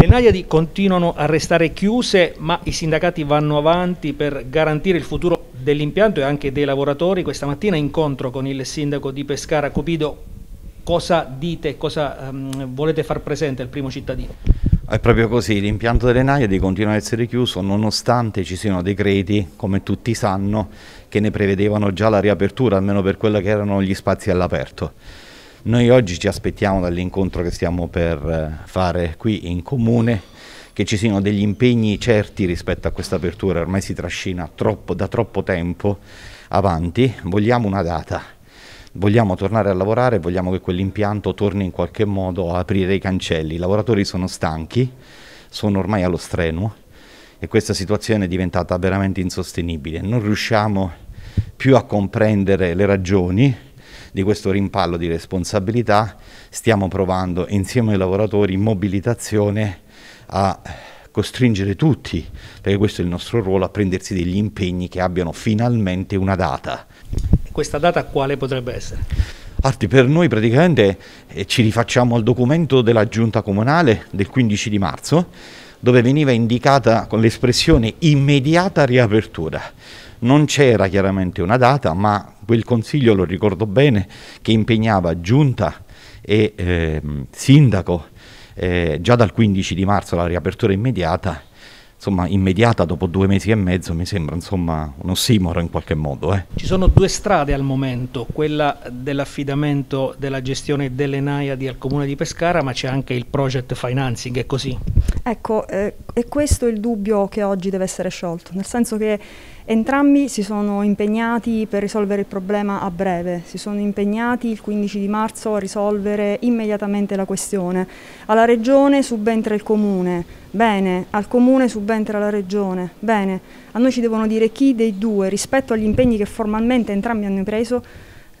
Le Naiadi continuano a restare chiuse, ma i sindacati vanno avanti per garantire il futuro dell'impianto e anche dei lavoratori. Questa mattina incontro con il sindaco di Pescara, Cupido. Cosa dite, cosa um, volete far presente al primo cittadino? È proprio così, l'impianto delle Naiadi continua ad essere chiuso nonostante ci siano decreti, come tutti sanno, che ne prevedevano già la riapertura, almeno per quelli che erano gli spazi all'aperto. Noi oggi ci aspettiamo dall'incontro che stiamo per eh, fare qui in comune che ci siano degli impegni certi rispetto a questa apertura, ormai si trascina troppo, da troppo tempo avanti, vogliamo una data, vogliamo tornare a lavorare, vogliamo che quell'impianto torni in qualche modo a aprire i cancelli, i lavoratori sono stanchi, sono ormai allo strenuo e questa situazione è diventata veramente insostenibile, non riusciamo più a comprendere le ragioni di questo rimpallo di responsabilità stiamo provando insieme ai lavoratori in mobilitazione a costringere tutti, perché questo è il nostro ruolo, a prendersi degli impegni che abbiano finalmente una data. Questa data quale potrebbe essere? Arti, per noi praticamente eh, ci rifacciamo al documento della giunta comunale del 15 di marzo, dove veniva indicata con l'espressione immediata riapertura. Non c'era chiaramente una data, ma quel consiglio, lo ricordo bene, che impegnava giunta e eh, sindaco eh, già dal 15 di marzo la riapertura immediata, insomma immediata dopo due mesi e mezzo mi sembra insomma un ossimoro in qualche modo. Eh. Ci sono due strade al momento, quella dell'affidamento della gestione delle Naiadi al Comune di Pescara ma c'è anche il project financing, è così? Ecco, eh, è questo il dubbio che oggi deve essere sciolto, nel senso che entrambi si sono impegnati per risolvere il problema a breve, si sono impegnati il 15 di marzo a risolvere immediatamente la questione. Alla Regione subentra il Comune, bene, al Comune subentra la Regione, bene. A noi ci devono dire chi dei due, rispetto agli impegni che formalmente entrambi hanno preso,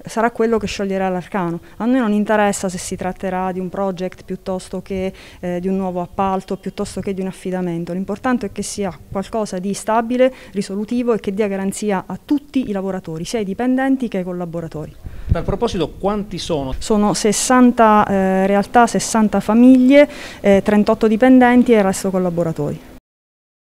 sarà quello che scioglierà l'arcano. A noi non interessa se si tratterà di un project piuttosto che eh, di un nuovo appalto, piuttosto che di un affidamento. L'importante è che sia qualcosa di stabile, risolutivo e che dia garanzia a tutti i lavoratori, sia ai dipendenti che ai collaboratori. A proposito, quanti sono? Sono 60 eh, realtà, 60 famiglie, eh, 38 dipendenti e il resto collaboratori.